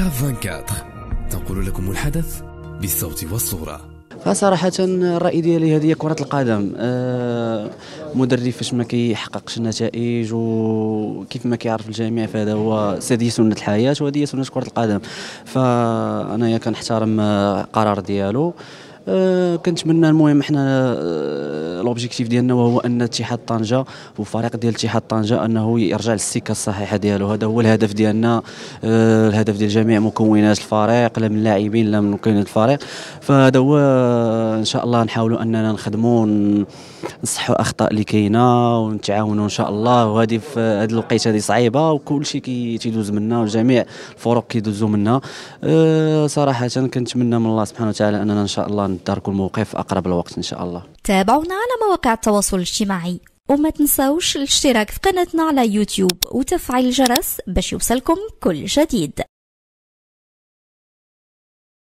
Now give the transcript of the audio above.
كاف 24 تنقل لكم الحدث بالصوت والصوره فصراحة الرأي ديالي هذه كرة القدم آه مدرب فاش ما كيحققش النتائج وكيف ما كيعرف الجميع فهذا هو سدي سنة الحياة وهذه سنة كرة القدم فأنايا كنحترم قرار ديالو آه، كنتمنى المهم حنا آه، لوبجيكتيف ديالنا وهو ان اتحاد طنجه والفريق ديال اتحاد طنجه انه يرجع للسكه الصحيحه ديالو هذا هو الهدف ديالنا آه، الهدف ديال جميع مكونات الفريق لا من لاعبين لا من مكونات الفريق فهذا هو ان شاء الله نحاولوا اننا نخدموا نصحوا اخطاء اللي كاينه ونتعاونوا ان شاء الله وهذه في هذه الوقيته هذه صعيبه وكل شيء كيدوز منا وجميع الفرق كيدوزوا منا أه صراحه كنتمنى من الله سبحانه وتعالى اننا ان شاء الله نتداركوا الموقف اقرب الوقت ان شاء الله تابعونا على مواقع التواصل الاجتماعي وما تنساوش الاشتراك في قناتنا على يوتيوب وتفعيل الجرس باش يوصلكم كل جديد